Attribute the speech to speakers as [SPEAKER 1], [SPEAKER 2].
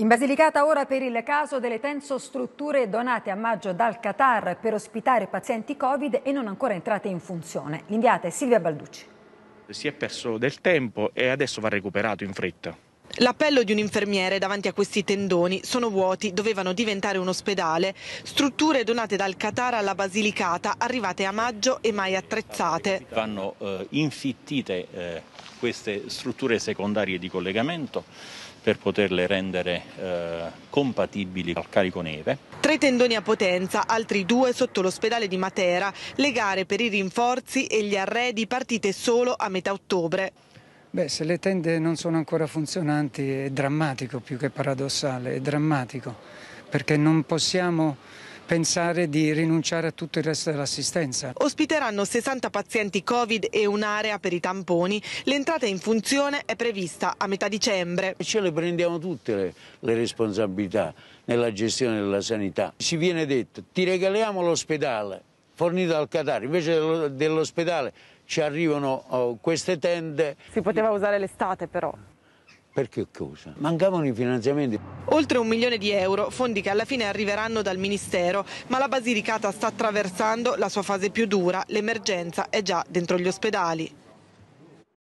[SPEAKER 1] In Basilicata ora per il caso delle tenso strutture donate a maggio dal Qatar per ospitare pazienti Covid e non ancora entrate in funzione. L'inviata è Silvia Balducci.
[SPEAKER 2] Si è perso del tempo e adesso va recuperato in fretta.
[SPEAKER 1] L'appello di un infermiere davanti a questi tendoni sono vuoti, dovevano diventare un ospedale, strutture donate dal Qatar alla Basilicata, arrivate a maggio e mai attrezzate.
[SPEAKER 2] Vanno eh, infittite eh, queste strutture secondarie di collegamento per poterle rendere eh, compatibili al carico neve.
[SPEAKER 1] Tre tendoni a potenza, altri due sotto l'ospedale di Matera, le gare per i rinforzi e gli arredi partite solo a metà ottobre.
[SPEAKER 3] Beh, se le tende non sono ancora funzionanti è drammatico più che paradossale, è drammatico perché non possiamo pensare di rinunciare a tutto il resto dell'assistenza.
[SPEAKER 1] Ospiteranno 60 pazienti Covid e un'area per i tamponi. L'entrata in funzione è prevista a metà dicembre. Ce le prendiamo tutte le,
[SPEAKER 4] le responsabilità nella gestione della sanità. Ci viene detto ti regaliamo l'ospedale fornito al Qatar, invece dell'ospedale ci arrivano oh, queste tende. Si
[SPEAKER 1] poteva usare l'estate però.
[SPEAKER 4] Perché cosa? Mancavano i finanziamenti.
[SPEAKER 1] Oltre un milione di euro, fondi che alla fine arriveranno dal Ministero, ma la Basilicata sta attraversando la sua fase più dura, l'emergenza è già dentro gli ospedali.